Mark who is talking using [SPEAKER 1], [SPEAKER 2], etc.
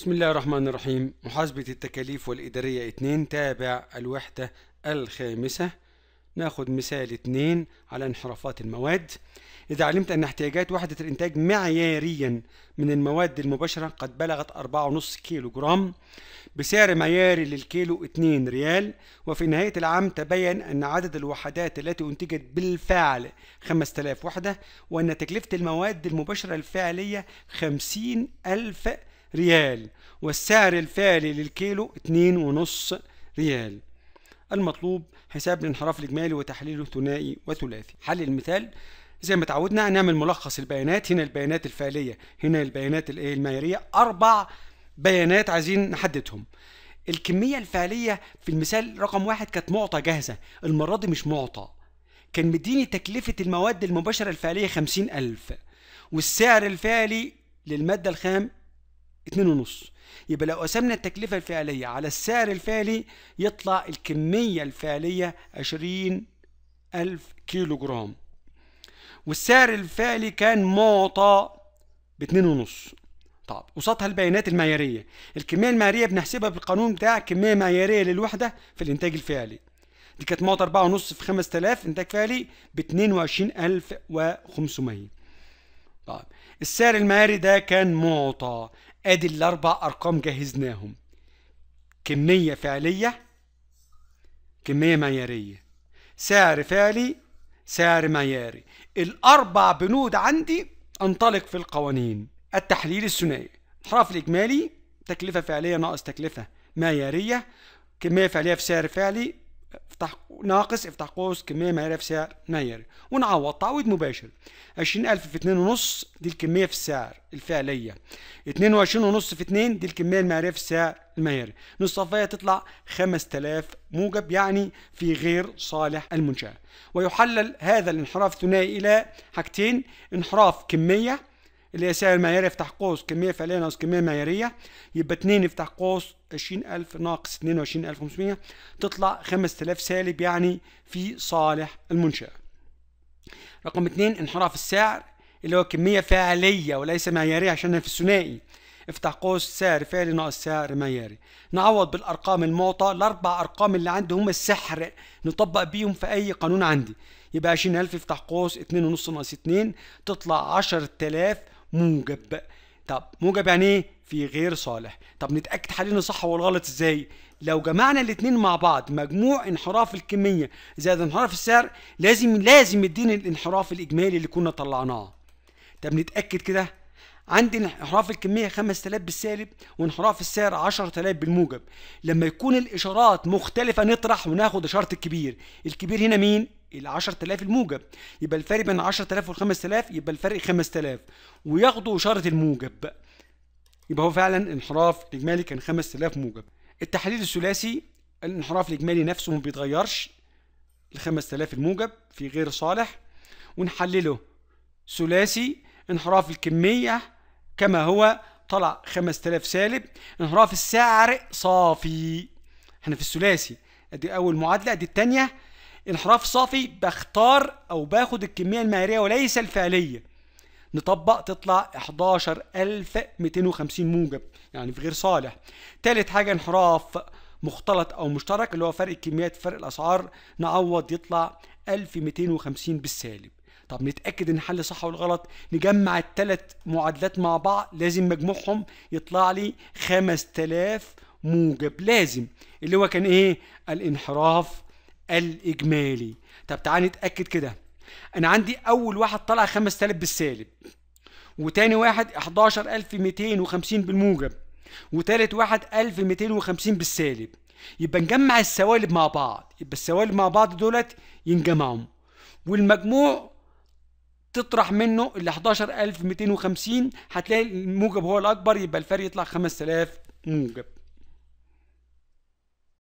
[SPEAKER 1] بسم الله الرحمن الرحيم محاسبة التكاليف والإدارية 2 تابع الوحدة الخامسة ناخد مثال 2 على انحرافات المواد إذا علمت أن احتياجات وحدة الإنتاج معياريا من المواد المباشرة قد بلغت 4.5 كيلو جرام بسعر معياري للكيلو 2 ريال وفي نهاية العام تبين أن عدد الوحدات التي أنتجت بالفعل 5000 وحدة وأن تكلفة المواد المباشرة الفعلية 50000 ألف ريال والسعر الفعلي للكيلو 2.5 ريال المطلوب حساب الانحراف الإجمالي وتحليله ثنائي وثلاثي حل المثال زي ما تعودنا هنعمل ملخص البيانات هنا البيانات الفعلية هنا البيانات المعيارية أربع بيانات عايزين نحددهم الكمية الفعلية في المثال رقم واحد كانت معطى جاهزة المرة دي مش معطى كان مديني تكلفة المواد المباشرة الفعلية خمسين ألف والسعر الفعلي للمادة الخام 2.5 يبقى لو قسمنا التكلفة الفعلية على السعر الفعلي يطلع الكمية الفعلية 20000 كيلو جرام والسعر الفعلي كان معطى ب 2.5 طب قصادها البيانات المعيارية الكمية المعيارية بنحسبها بالقانون بتاع كمية معيارية للوحدة في الإنتاج الفعلي دي كانت معطى 4.5 في 5000 إنتاج فعلي ب 22500 طيب السعر المعياري ده كان معطى ادي الاربع ارقام جهزناهم كمية فعلية كمية معيارية سعر فعلي سعر معياري الاربع بنود عندي انطلق في القوانين التحليل الثنائي الحرف الاجمالي تكلفة فعلية ناقص تكلفة معيارية كمية فعلية في سعر فعلي افتح ناقص افتح قوس كمية ما في سعر مئري ونعوض تعويض مباشر عشرين ألف في اتنين ونص دي الكمية في السعر الفعلية اتنين وعشرين ونص في اتنين دي الكمية المئرية في السعر المهيري نصفية تطلع خمس تلاف موجب يعني في غير صالح المنشأة ويحلل هذا الانحراف الثنائي إلى حاجتين انحراف كمية اللي هي سعر معياري يفتح قوس كمية فعلية ناقص كمية معيارية يبقى اتنين يفتح قوس عشرين ألف ناقص اتنين وعشرين ألف تطلع خمس تلاف سالب يعني في صالح المنشأة رقم اتنين انحراف السعر اللي هو كمية فعلية وليس معيارية عشان في الثنائي افتح قوس سعر فعلي ناقص سعر معياري نعوض بالارقام المعطى الاربع ارقام اللي عندي هم السحر نطبق بيهم في اي قانون عندي يبقى 20000 افتح قوس 2.5 ناقص 2 تطلع 10000 موجب طب موجب يعني ايه في غير صالح طب نتاكد حاليا الصح والغلط ازاي لو جمعنا الاثنين مع بعض مجموع انحراف الكميه زائد انحراف السعر لازم لازم يديني الانحراف الاجمالي اللي كنا طلعناه طب نتاكد كده عندي انحراف الكميه 5000 بالسالب وانحراف السعر 10000 بالموجب لما يكون الاشارات مختلفه نطرح وناخد اشاره الكبير الكبير هنا مين ال 10000 الموجب يبقى الفرق بين 10000 وال 5000 يبقى الفرق 5000 وياخدوا اشاره الموجب يبقى هو فعلا انحراف الاجمالي كان 5000 موجب التحليل الثلاثي الانحراف الاجمالي نفسه ما بيتغيرش ال 5000 الموجب في غير صالح ونحلله ثلاثي انحراف الكميه كما هو طلع 5000 سالب انحراف السعر صافي احنا في الثلاثي ادي اول معادله ادي الثانيه انحراف صافي بختار او باخد الكمية المهرية وليس الفعلية نطبق تطلع 11250 موجب يعني في غير صالح تالت حاجة انحراف مختلط او مشترك اللي هو فرق الكميات فرق الاسعار نعوض يطلع 1250 بالسالب طب نتاكد ان الحل صح ولا غلط نجمع التلات معادلات مع بعض لازم مجموعهم يطلع لي 5000 موجب لازم اللي هو كان ايه الانحراف الإجمالي طب تعالى نتأكد كده أنا عندي أول واحد طلع 5000 بالسالب وتاني واحد 11250 بالموجب وتالت واحد 1250 بالسالب يبقى نجمع السوالب مع بعض يبقى السوالب مع بعض دولت ينجمعوا والمجموع تطرح منه ال 11250 هتلاقي الموجب هو الأكبر يبقى الفرق يطلع 5000 موجب